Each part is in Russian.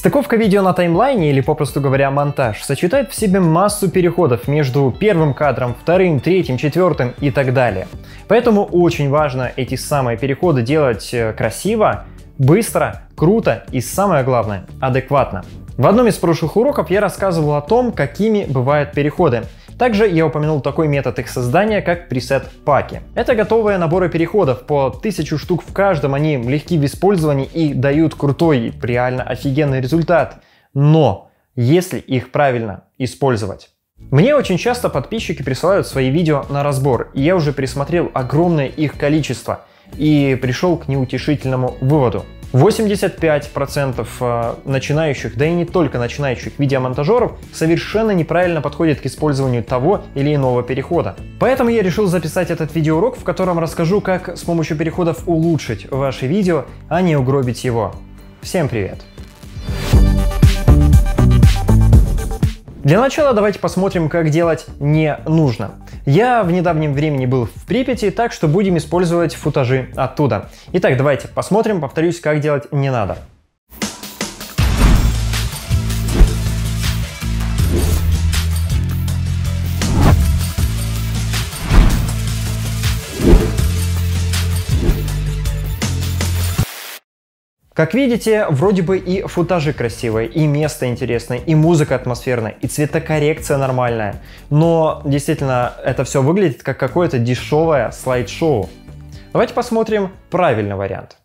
Стыковка видео на таймлайне или, попросту говоря, монтаж сочетает в себе массу переходов между первым кадром, вторым, третьим, четвертым и так далее. Поэтому очень важно эти самые переходы делать э, красиво, быстро, круто и, самое главное, адекватно. В одном из прошлых уроков я рассказывал о том, какими бывают переходы – также я упомянул такой метод их создания, как пресет-паки. Это готовые наборы переходов, по тысячу штук в каждом, они легки в использовании и дают крутой, реально офигенный результат. Но если их правильно использовать. Мне очень часто подписчики присылают свои видео на разбор, и я уже пересмотрел огромное их количество и пришел к неутешительному выводу. 85% э, начинающих, да и не только начинающих видеомонтажеров совершенно неправильно подходит к использованию того или иного перехода. Поэтому я решил записать этот видеоурок, в котором расскажу, как с помощью переходов улучшить ваше видео, а не угробить его. Всем привет! Для начала давайте посмотрим, как делать не нужно. Я в недавнем времени был в Припяти, так что будем использовать футажи оттуда. Итак, давайте посмотрим, повторюсь, как делать не надо. Как видите, вроде бы и футажи красивые, и место интересное, и музыка атмосферная, и цветокоррекция нормальная. Но действительно это все выглядит как какое-то дешевое слайд-шоу. Давайте посмотрим правильный вариант.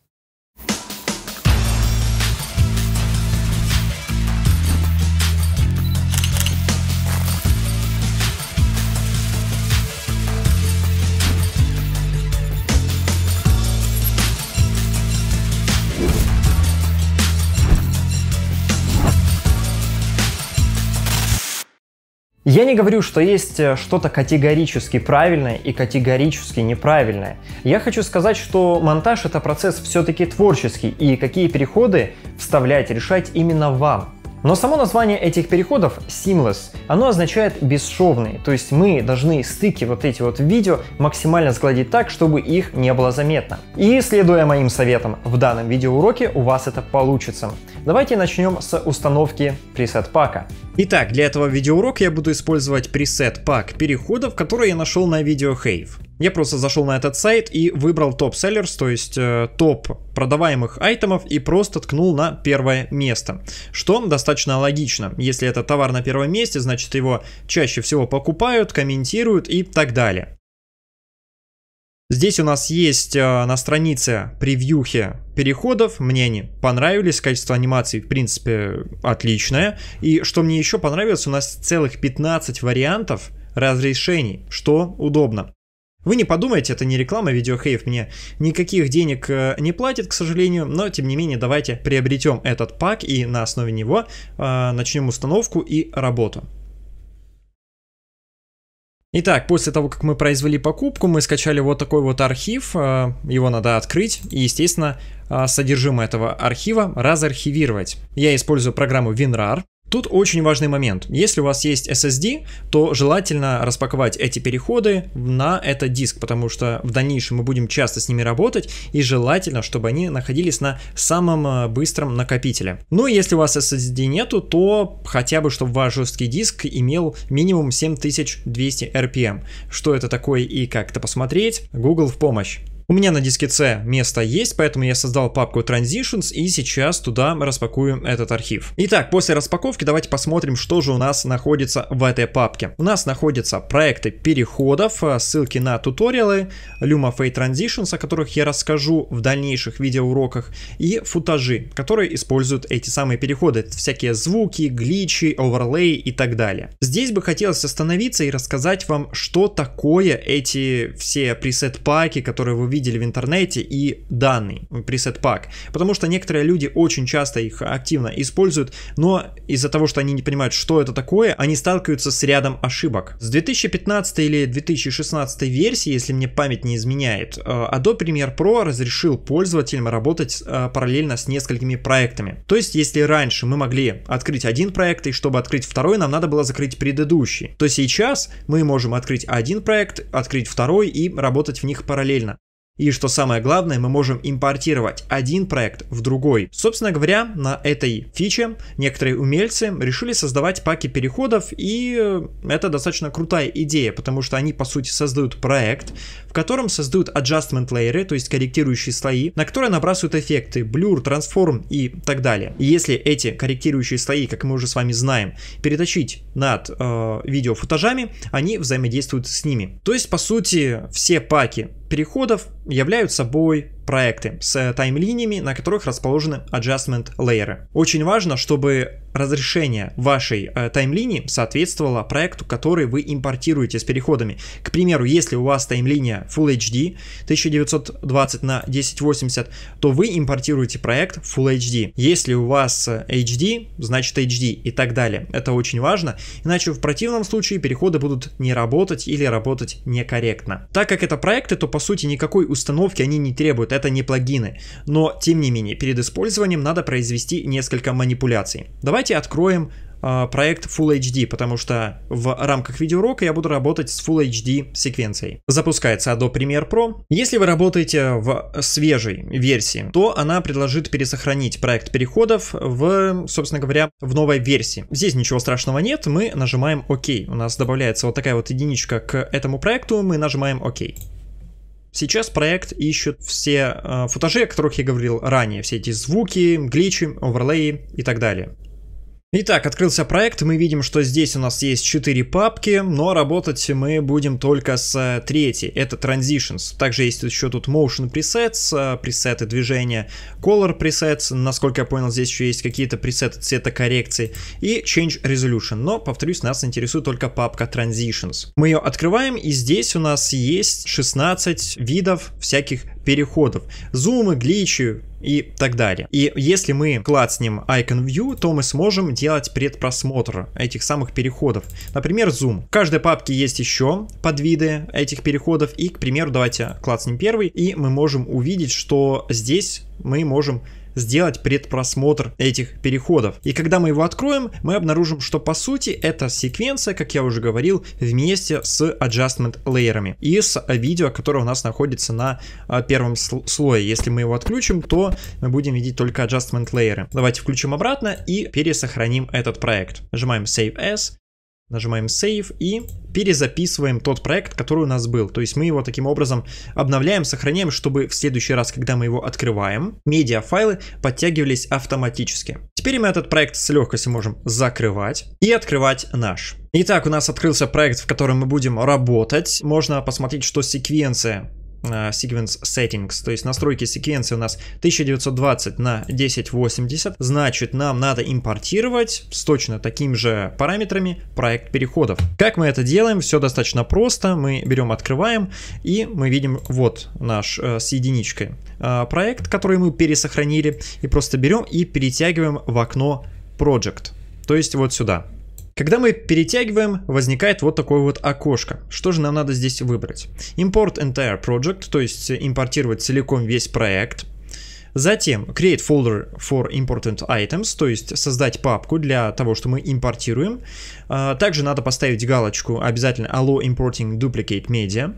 Я не говорю, что есть э, что-то категорически правильное и категорически неправильное. Я хочу сказать, что монтаж – это процесс все-таки творческий, и какие переходы вставлять, решать именно вам. Но само название этих переходов seamless, оно означает бесшовный, то есть мы должны стыки вот эти вот в видео максимально сгладить так, чтобы их не было заметно. И следуя моим советам в данном видеоуроке у вас это получится. Давайте начнем с установки пресет пака. Итак, для этого видеоурока я буду использовать пресет пак переходов, который я нашел на видео Have. Я просто зашел на этот сайт и выбрал топ-селлерс, то есть э, топ продаваемых айтемов и просто ткнул на первое место, что достаточно логично. Если это товар на первом месте, значит его чаще всего покупают, комментируют и так далее. Здесь у нас есть э, на странице превьюхи переходов. Мне они понравились, качество анимации, в принципе, отличное. И что мне еще понравилось, у нас целых 15 вариантов разрешений, что удобно. Вы не подумайте, это не реклама, видеохейв мне никаких денег э, не платит, к сожалению, но тем не менее давайте приобретем этот пак и на основе него э, начнем установку и работу. Итак, после того, как мы произвели покупку, мы скачали вот такой вот архив, э, его надо открыть и, естественно, э, содержимое этого архива разархивировать. Я использую программу WinRAR, Тут очень важный момент. Если у вас есть SSD, то желательно распаковать эти переходы на этот диск, потому что в дальнейшем мы будем часто с ними работать, и желательно, чтобы они находились на самом э, быстром накопителе. Но если у вас SSD нету, то хотя бы, чтобы ваш жесткий диск имел минимум 7200 RPM. Что это такое и как это посмотреть? Google в помощь. У меня на диске C место есть, поэтому я создал папку Transitions и сейчас туда распакуем этот архив. Итак, после распаковки давайте посмотрим, что же у нас находится в этой папке. У нас находятся проекты переходов, э, ссылки на туториалы, LumaFay Transitions, о которых я расскажу в дальнейших видеоуроках, и футажи, которые используют эти самые переходы. всякие звуки, гличи, оверлей и так далее. Здесь бы хотелось остановиться и рассказать вам, что такое эти все пресет-паки, которые вы видели в интернете и данный пресет-пак. Потому что некоторые люди очень часто их активно используют, но из-за того, что они не понимают, что это такое, они сталкиваются с рядом ошибок. С 2015 или 2016 версии, если мне память не изменяет, э, Adobe Premiere Pro разрешил пользователям работать э, параллельно с несколькими проектами. То есть, если раньше мы могли открыть один проект, и чтобы открыть второй, нам надо было закрыть предыдущий, то сейчас мы можем открыть один проект, открыть второй и работать в них параллельно. И что самое главное, мы можем импортировать один проект в другой. Собственно говоря, на этой фиче некоторые умельцы решили создавать паки переходов, и э, это достаточно крутая идея, потому что они, по сути, создают проект, в котором создают adjustment layer, то есть корректирующие слои, на которые набрасывают эффекты, blur, transform и так далее. И если эти корректирующие слои, как мы уже с вами знаем, перетащить над э, видеофутажами, они взаимодействуют с ними. То есть, по сути, все паки переходов являются собой проекты с э, таймлиниями, на которых расположены adjustment layer. Очень важно, чтобы разрешение вашей э, таймлинии соответствовало проекту, который вы импортируете с переходами. К примеру, если у вас таймлиния Full HD 1920 на 1080, то вы импортируете проект Full HD. Если у вас HD, э, значит HD и так далее. Это очень важно, иначе в противном случае переходы будут не работать или работать некорректно. Так как это проекты, то по сути никакой установки они не требуют это не плагины. Но, тем не менее, перед использованием надо произвести несколько манипуляций. Давайте откроем э, проект Full HD, потому что в рамках видеоурока я буду работать с Full HD секвенцией. Запускается Adobe Premiere Pro. Если вы работаете в свежей версии, то она предложит пересохранить проект переходов в, собственно говоря, в новой версии. Здесь ничего страшного нет, мы нажимаем ОК. У нас добавляется вот такая вот единичка к этому проекту, мы нажимаем ОК. Сейчас проект ищет все э, футажи, о которых я говорил ранее, все эти звуки, гличи, оверлеи и так далее. Итак, открылся проект, мы видим, что здесь у нас есть 4 папки, но работать мы будем только с э, третьей, это Transitions. Также есть еще тут Motion Presets, э, пресеты движения, Color Presets, насколько я понял, здесь еще есть какие-то пресеты цветокоррекции, и Change Resolution, но, повторюсь, нас интересует только папка Transitions. Мы ее открываем, и здесь у нас есть 16 видов всяких переходов, зумы, гличи и так далее. И если мы клацнем Icon View, то мы сможем делать предпросмотр этих самых переходов. Например, зум. В каждой папке есть еще подвиды этих переходов. И, к примеру, давайте клацнем первый, и мы можем увидеть, что здесь мы можем сделать предпросмотр этих переходов. И когда мы его откроем, мы обнаружим, что по сути это секвенция, как я уже говорил, вместе с adjustment лейерами и с видео, которое у нас находится на а, первом слое. Если мы его отключим, то мы будем видеть только adjustment лейеры. Давайте включим обратно и пересохраним этот проект. Нажимаем Save As Нажимаем Save и перезаписываем тот проект, который у нас был. То есть мы его таким образом обновляем, сохраняем, чтобы в следующий раз, когда мы его открываем, медиафайлы подтягивались автоматически. Теперь мы этот проект с легкостью можем закрывать и открывать наш. Итак, у нас открылся проект, в котором мы будем работать. Можно посмотреть, что секвенция Э, sequence settings, то есть настройки секвенции у нас 1920 на 1080, значит нам надо импортировать с точно такими же параметрами проект переходов. Как мы это делаем? Все достаточно просто, мы берем, открываем и мы видим вот наш э, с единичкой э, проект, который мы пересохранили и просто берем и перетягиваем в окно project, то есть вот сюда. Когда мы перетягиваем, возникает вот такое вот окошко. Что же нам надо здесь выбрать? Import entire project, то есть импортировать целиком весь проект. Затем create folder for important items, то есть создать папку для того, что мы импортируем. А, также надо поставить галочку обязательно allow importing duplicate media.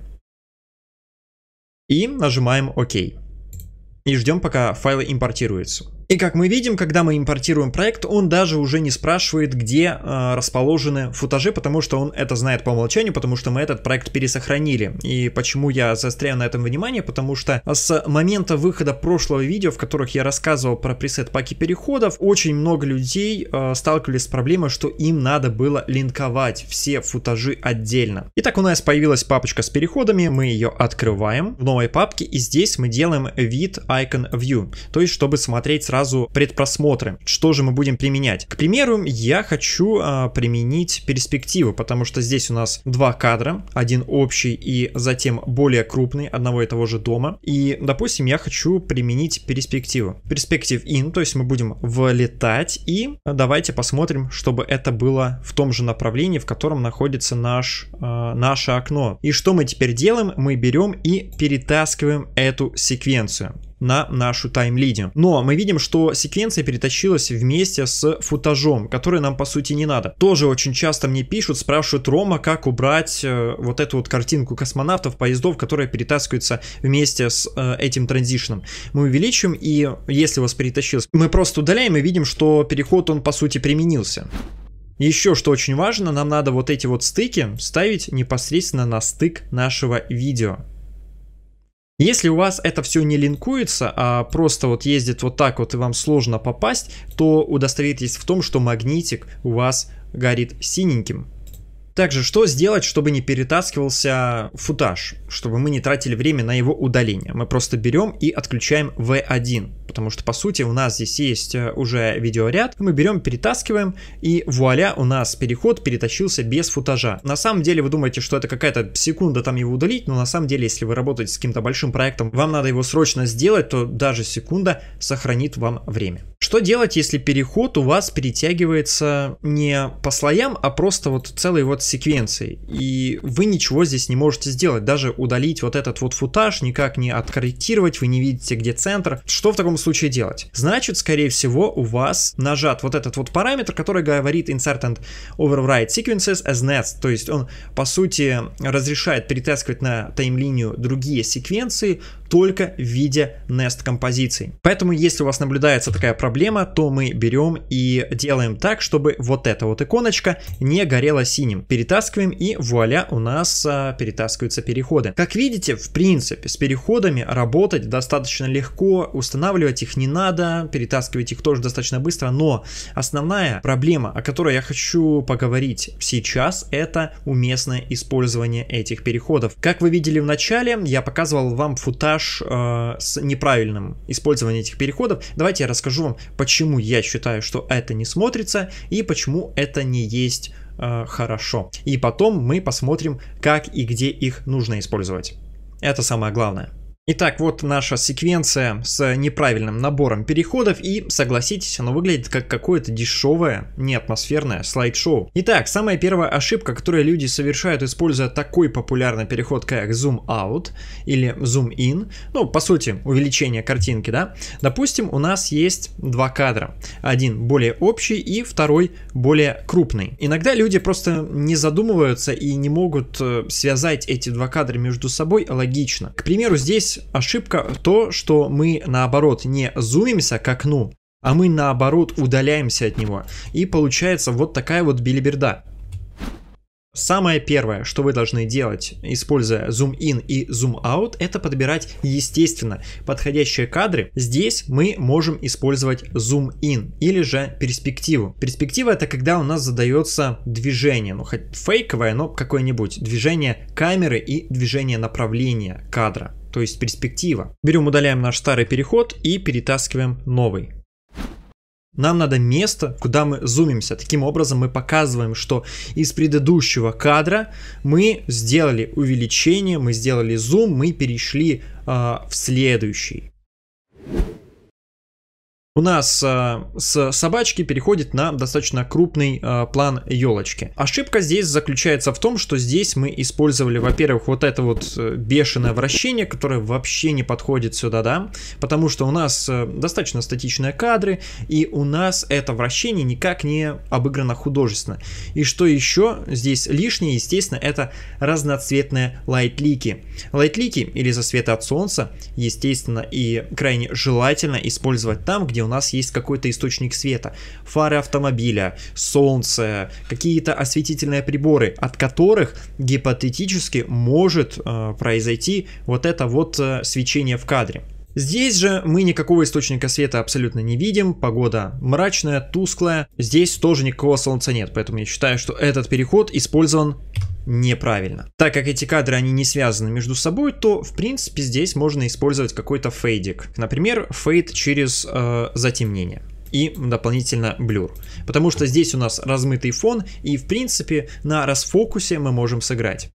И нажимаем ОК. И ждем, пока файлы импортируются. И как мы видим, когда мы импортируем проект, он даже уже не спрашивает, где э, расположены футажи, потому что он это знает по умолчанию, потому что мы этот проект пересохранили. И почему я заостряю на этом внимание, потому что с момента выхода прошлого видео, в которых я рассказывал про пресет-паки переходов, очень много людей э, сталкивались с проблемой, что им надо было линковать все футажи отдельно. Итак, у нас появилась папочка с переходами, мы ее открываем в новой папке, и здесь мы делаем вид Icon View, то есть чтобы смотреть сразу сразу предпросмотры. Что же мы будем применять? К примеру, я хочу а, применить перспективу, потому что здесь у нас два кадра, один общий и затем более крупный одного и того же дома. И, допустим, я хочу применить перспективу. Перспектив in, то есть мы будем вылетать и давайте посмотрим, чтобы это было в том же направлении, в котором находится наш, э, наше окно. И что мы теперь делаем? Мы берем и перетаскиваем эту секвенцию на нашу таймлиде. Но мы видим, что секвенция перетащилась вместе с футажом, который нам по сути не надо. Тоже очень часто мне пишут, спрашивают Рома, как убрать э, вот эту вот картинку космонавтов, поездов, которая перетаскивается вместе с э, этим транзишном. Мы увеличим, и если у вас перетащилось, мы просто удаляем и видим, что переход он по сути применился. Еще что очень важно, нам надо вот эти вот стыки ставить непосредственно на стык нашего видео. Если у вас это все не линкуется, а просто вот ездит вот так вот и вам сложно попасть, то удостоверитесь в том, что магнитик у вас горит синеньким. Также, что сделать, чтобы не перетаскивался футаж, чтобы мы не тратили время на его удаление? Мы просто берем и отключаем V1, потому что, по сути, у нас здесь есть э, уже видеоряд. Мы берем, перетаскиваем, и вуаля, у нас переход перетащился без футажа. На самом деле, вы думаете, что это какая-то секунда там его удалить, но на самом деле, если вы работаете с каким-то большим проектом, вам надо его срочно сделать, то даже секунда сохранит вам время. Что делать, если переход у вас перетягивается не по слоям, а просто вот целой вот секвенцией, и вы ничего здесь не можете сделать, даже удалить вот этот вот футаж, никак не откорректировать, вы не видите, где центр. Что в таком случае делать? Значит, скорее всего, у вас нажат вот этот вот параметр, который говорит insert and override sequences as Nets. то есть он, по сути, разрешает перетаскивать на таймлинию другие секвенции, только в виде nest композиций. Поэтому, если у вас наблюдается такая проблема, то мы берем и делаем так, чтобы вот эта вот иконочка не горела синим. Перетаскиваем и вуаля, у нас а, перетаскиваются переходы. Как видите, в принципе, с переходами работать достаточно легко, устанавливать их не надо, перетаскивать их тоже достаточно быстро, но основная проблема, о которой я хочу поговорить сейчас, это уместное использование этих переходов. Как вы видели в начале, я показывал вам футаж трэш э, с неправильным использованием этих переходов. Давайте я расскажу вам, почему я считаю, что это не смотрится и почему это не есть э, хорошо. И потом мы посмотрим, как и где их нужно использовать. Это самое главное. Итак, вот наша секвенция с неправильным набором переходов и, согласитесь, оно выглядит как какое-то дешевое, неатмосферное слайд-шоу. Итак, самая первая ошибка, которую люди совершают, используя такой популярный переход, как Zoom Out или Zoom In, ну, по сути, увеличение картинки, да? Допустим, у нас есть два кадра. Один более общий и второй более крупный. Иногда люди просто не задумываются и не могут э, связать эти два кадра между собой логично. К примеру, здесь здесь ошибка то, что мы наоборот не зумимся к окну, а мы наоборот удаляемся от него. И получается вот такая вот билиберда. Самое первое, что вы должны делать, используя Zoom In и Zoom Out, это подбирать естественно подходящие кадры. Здесь мы можем использовать Zoom In или же перспективу. Перспектива это когда у нас задается движение, ну хоть фейковое, но какое-нибудь движение камеры и движение направления кадра то есть перспектива. Берем, удаляем наш старый переход и перетаскиваем новый. Нам надо место, куда мы зумимся. Таким образом мы показываем, что из предыдущего кадра мы сделали увеличение, мы сделали зум, мы перешли э, в следующий у нас э, с собачки переходит на достаточно крупный э, план елочки. Ошибка здесь заключается в том, что здесь мы использовали, во-первых, вот это вот э, бешеное вращение, которое вообще не подходит сюда, да, потому что у нас э, достаточно статичные кадры, и у нас это вращение никак не обыграно художественно. И что еще здесь лишнее, естественно, это разноцветные лайтлики. Лайтлики или засветы от солнца, естественно, и крайне желательно использовать там, где у нас есть какой-то источник света. Фары автомобиля, солнце, какие-то осветительные приборы, от которых гипотетически может э, произойти вот это вот э, свечение в кадре. Здесь же мы никакого источника света абсолютно не видим, погода мрачная, тусклая, здесь тоже никакого солнца нет, поэтому я считаю, что этот переход использован неправильно. Так как эти кадры, они не связаны между собой, то, в принципе, здесь можно использовать какой-то фейдик. Например, фейд через э, затемнение и дополнительно блюр. Потому что здесь у нас размытый фон, и в принципе на расфокусе мы можем сыграть.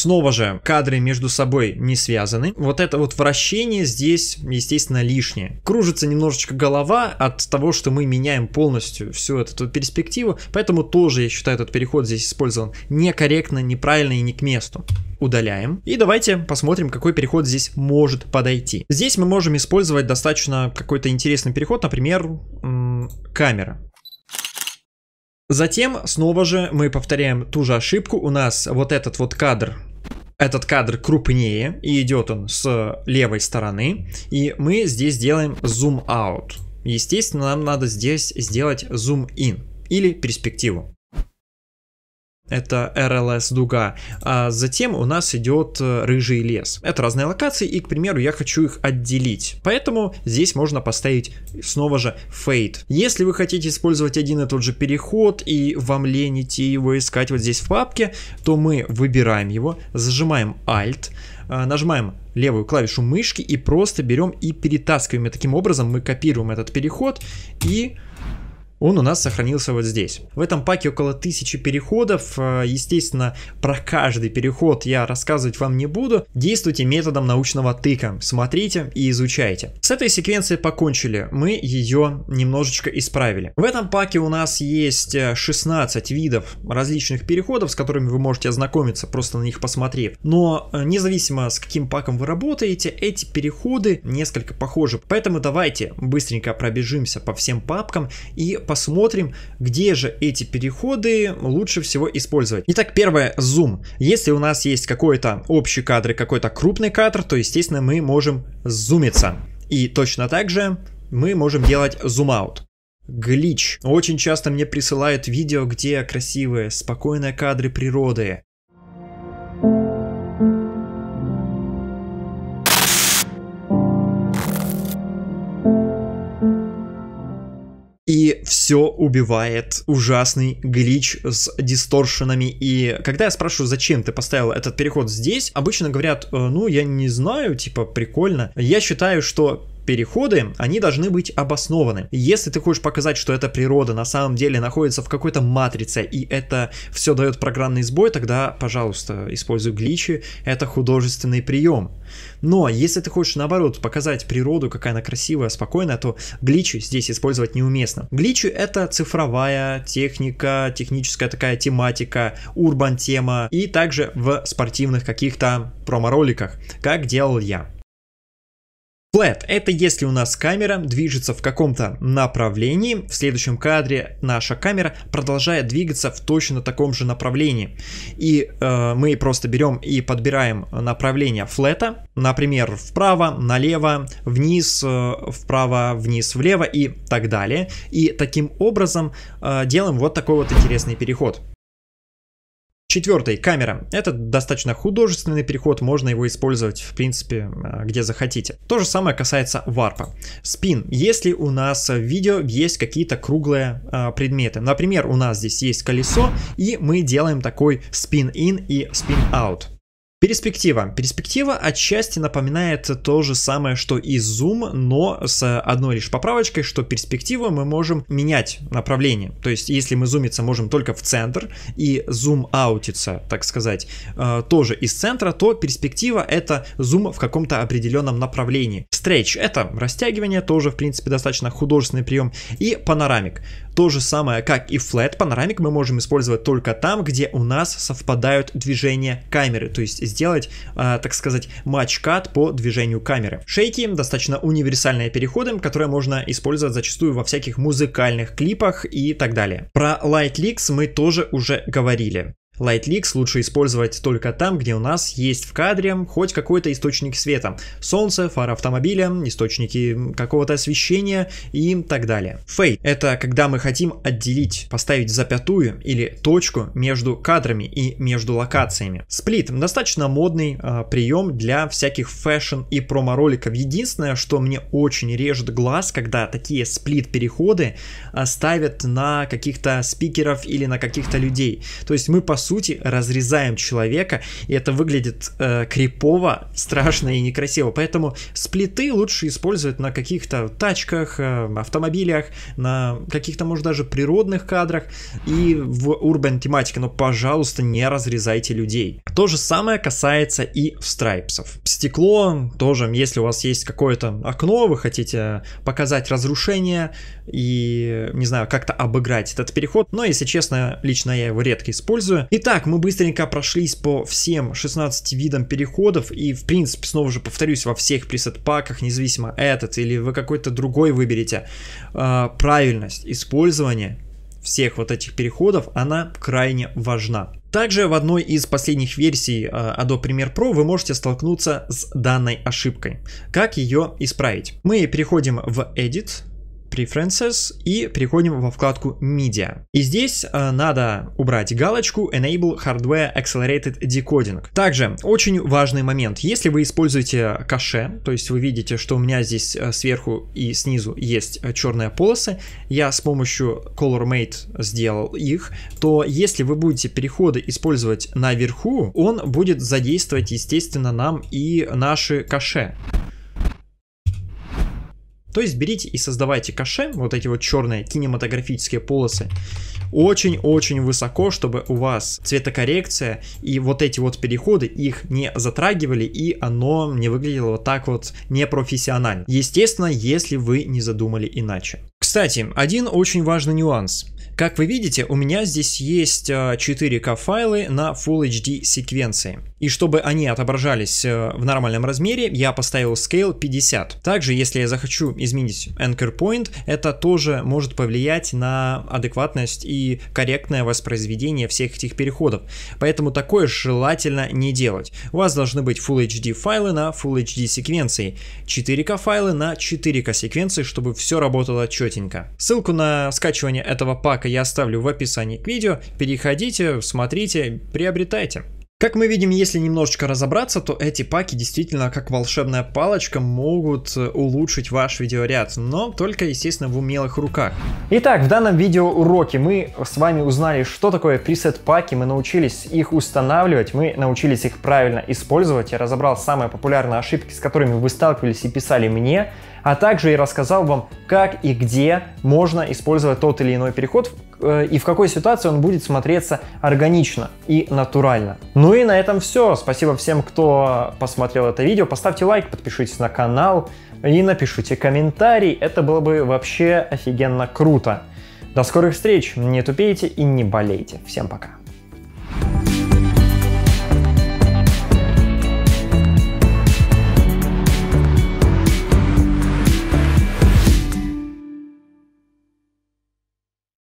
Снова же, кадры между собой не связаны. Вот это вот вращение здесь, естественно, лишнее. Кружится немножечко голова от того, что мы меняем полностью всю эту перспективу, поэтому тоже, я считаю, этот переход здесь использован некорректно, неправильно и не к месту. Удаляем. И давайте посмотрим, какой переход здесь может подойти. Здесь мы можем использовать достаточно какой-то интересный переход, например, камера. Затем, снова же, мы повторяем ту же ошибку. У нас вот этот вот кадр этот кадр крупнее, и идет он с левой стороны, и мы здесь делаем зум out. Естественно, нам надо здесь сделать зум in или перспективу это RLS Дуга. А затем у нас идет э, Рыжий лес. Это разные локации, и, к примеру, я хочу их отделить. Поэтому здесь можно поставить снова же Fade. Если вы хотите использовать один и тот же переход, и вам лень идти его искать вот здесь в папке, то мы выбираем его, зажимаем Alt, э, нажимаем левую клавишу мышки и просто берем и перетаскиваем. И таким образом мы копируем этот переход и он у нас сохранился вот здесь. В этом паке около тысячи переходов, э, естественно, про каждый переход я рассказывать вам не буду, действуйте методом научного тыка, смотрите и изучайте. С этой секвенцией покончили, мы ее немножечко исправили. В этом паке у нас есть 16 э, видов различных переходов, с которыми вы можете ознакомиться, просто на них посмотрев. Но э, независимо с каким паком вы работаете, эти переходы несколько похожи. Поэтому давайте быстренько пробежимся по всем папкам и посмотрим, где же эти переходы лучше всего использовать. Итак, первое, зум. Если у нас есть какой-то общий кадр и какой-то крупный кадр, то, естественно, мы можем зумиться. И точно так же мы можем делать зум-аут глич. Очень часто мне присылают видео, где красивые, спокойные кадры природы, все убивает ужасный глич с дисторшенами. И когда я спрашиваю, зачем ты поставил этот переход здесь, обычно говорят, «Э, ну, я не знаю, типа, прикольно. Я считаю, что переходы, они должны быть обоснованы. Если ты хочешь показать, что эта природа на самом деле находится в какой-то матрице, и это все дает программный сбой, тогда, пожалуйста, используй гличи, это художественный прием. Но если ты хочешь, наоборот, показать природу, какая она красивая, спокойная, то гличи здесь использовать неуместно. Гличи — это цифровая техника, техническая такая тематика, урбан-тема, и также в спортивных каких-то промо-роликах, как делал я. Flat – это если у нас камера движется в каком-то направлении, в следующем кадре наша камера продолжает двигаться в точно таком же направлении. И э, мы просто берем и подбираем направление флета, например, вправо, налево, вниз, э, вправо, вниз, влево и так далее. И таким образом э, делаем вот такой вот интересный переход. Четвертый, камера. Это достаточно художественный переход, можно его использовать, в принципе, э, где захотите. То же самое касается варпа. Спин. Если у нас в видео есть какие-то круглые а, предметы, например, у нас здесь есть колесо, и мы делаем такой спин-ин и спин-аут. Перспектива. Перспектива отчасти напоминает то же самое, что и Zoom, но с одной лишь поправочкой, что перспективу мы можем менять направление. То есть, если мы зумиться можем только в центр и зум аутиться, так сказать, э, тоже из центра, то перспектива это зум в каком-то определенном направлении. Стретч это растягивание, тоже в принципе достаточно художественный прием. И панорамик. То же самое, как и flat, панорамик мы можем использовать только там, где у нас совпадают движения камеры. То есть сделать, э, так сказать, матч-кат по движению камеры. Шейки достаточно универсальные переходы, которые можно использовать зачастую во всяких музыкальных клипах и так далее. Про Lightlix мы тоже уже говорили. Light leaks лучше использовать только там, где у нас есть в кадре хоть какой-то источник света. Солнце, фара автомобиля, источники какого-то освещения и так далее. Fade — это когда мы хотим отделить, поставить запятую или точку между кадрами и между локациями. Сплит — достаточно модный э, прием для всяких фэшн и промо-роликов. Единственное, что мне очень режет глаз, когда такие сплит-переходы а, ставят на каких-то спикеров или на каких-то людей. То есть мы, по сути, сути разрезаем человека, и это выглядит э, крипово, страшно и некрасиво. Поэтому сплиты лучше использовать на каких-то тачках, э, автомобилях, на каких-то, может, даже природных кадрах и в урбан тематике, но, пожалуйста, не разрезайте людей. То же самое касается и страйпсов. Стекло тоже, если у вас есть какое-то окно, вы хотите показать разрушение и, не знаю, как-то обыграть этот переход, но, если честно, лично я его редко использую. И Итак, мы быстренько прошлись по всем 16 видам переходов и, в принципе, снова же повторюсь, во всех пресет-паках, независимо этот или вы какой-то другой выберете, а, правильность использования всех вот этих переходов, она крайне важна. Также в одной из последних версий а, Adobe Premiere Pro вы можете столкнуться с данной ошибкой. Как ее исправить? Мы переходим в Edit, Preferences и переходим во вкладку Media. И здесь э, надо убрать галочку Enable Hardware Accelerated Decoding. Также очень важный момент. Если вы используете каше, то есть вы видите, что у меня здесь э, сверху и снизу есть э, черные полосы, я с помощью ColorMate сделал их, то если вы будете переходы использовать наверху, он будет задействовать, естественно, нам и наши каше. То есть берите и создавайте каше, вот эти вот черные кинематографические полосы, очень-очень высоко, чтобы у вас цветокоррекция и вот эти вот переходы их не затрагивали, и оно не выглядело вот так вот непрофессионально. Естественно, если вы не задумали иначе. Кстати, один очень важный нюанс. Как вы видите, у меня здесь есть 4К э, файлы на Full HD секвенции. И чтобы они отображались э, в нормальном размере, я поставил scale 50. Также, если я захочу изменить anchor point, это тоже может повлиять на адекватность и корректное воспроизведение всех этих переходов. Поэтому такое желательно не делать. У вас должны быть Full HD файлы на Full HD секвенции, 4К файлы на 4К секвенции, чтобы все работало четенько. Ссылку на скачивание этого пака я оставлю в описании к видео. Переходите, смотрите, приобретайте. Как мы видим, если немножечко разобраться, то эти паки действительно как волшебная палочка могут э, улучшить ваш видеоряд, но только, естественно, в умелых руках. Итак, в данном видео уроке мы с вами узнали, что такое пресет-паки, мы научились их устанавливать, мы научились их правильно использовать, я разобрал самые популярные ошибки, с которыми вы сталкивались и писали мне, а также и рассказал вам, как и где можно использовать тот или иной переход Э, и в какой ситуации он будет смотреться органично и натурально. Ну и на этом все. Спасибо всем, кто посмотрел это видео. Поставьте лайк, подпишитесь на канал и напишите комментарий. Это было бы вообще офигенно круто. До скорых встреч. Не тупейте и не болейте. Всем пока.